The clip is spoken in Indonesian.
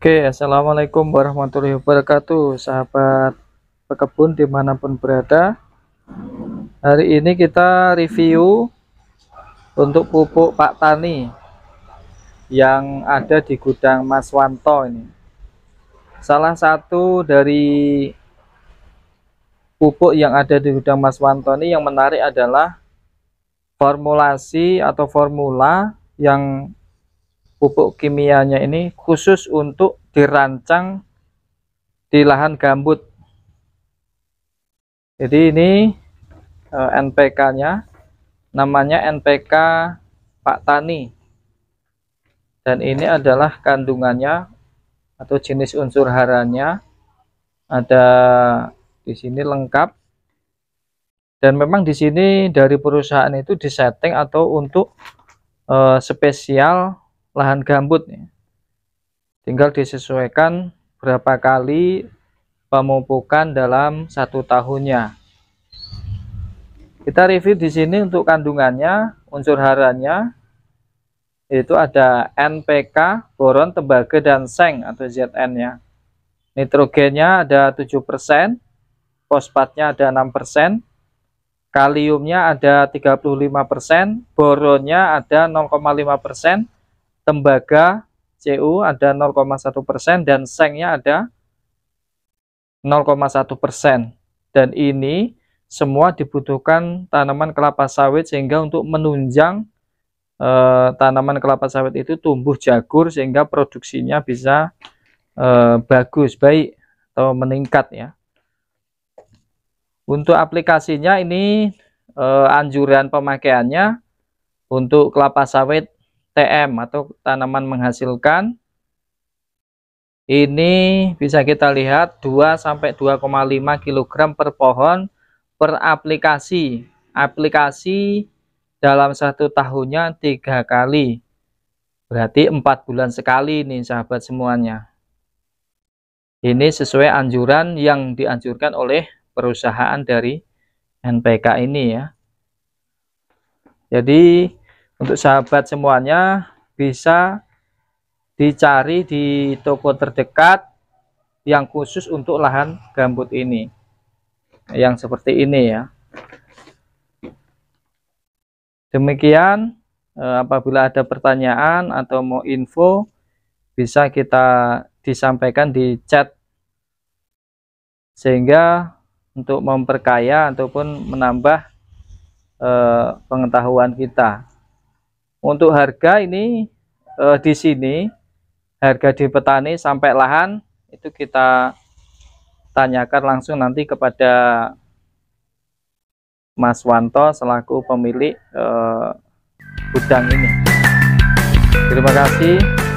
Oke, Assalamualaikum warahmatullahi wabarakatuh Sahabat pekebun dimanapun berada Hari ini kita review Untuk pupuk Pak Tani Yang ada di gudang Mas Wanto ini Salah satu dari Pupuk yang ada di gudang Mas Wanto ini yang menarik adalah Formulasi atau formula yang pupuk kimianya ini khusus untuk dirancang di lahan gambut jadi ini eh, NPK nya namanya NPK Pak Tani dan ini adalah kandungannya atau jenis unsur haranya ada di sini lengkap dan memang di sini dari perusahaan itu disetting atau untuk eh, spesial lahan gambut tinggal disesuaikan berapa kali pemupukan dalam satu tahunnya kita review di sini untuk kandungannya unsur haranya yaitu ada NPK, boron, tembaga, dan seng atau ZN nya. Nitrogennya ada 7%, fosfatnya ada 6%, kaliumnya ada 35%, boronnya ada 0,5%, tembaga CU ada 0,1 persen dan sengnya ada 0,1 persen. Dan ini semua dibutuhkan tanaman kelapa sawit sehingga untuk menunjang e, tanaman kelapa sawit itu tumbuh jagur sehingga produksinya bisa e, bagus, baik atau meningkat ya. Untuk aplikasinya ini e, anjuran pemakaiannya untuk kelapa sawit TM atau tanaman menghasilkan ini bisa kita lihat 2 sampai 2,5 kg per pohon per aplikasi. Aplikasi dalam satu tahunnya tiga kali. Berarti empat bulan sekali nih sahabat semuanya. Ini sesuai anjuran yang dianjurkan oleh perusahaan dari NPK ini ya. Jadi untuk sahabat semuanya bisa dicari di toko terdekat yang khusus untuk lahan gambut ini yang seperti ini ya demikian eh, apabila ada pertanyaan atau mau info bisa kita disampaikan di chat sehingga untuk memperkaya ataupun menambah eh, pengetahuan kita untuk harga ini eh, di sini harga di petani sampai lahan itu kita tanyakan langsung nanti kepada Mas Wanto selaku pemilik eh, gudang ini. Terima kasih.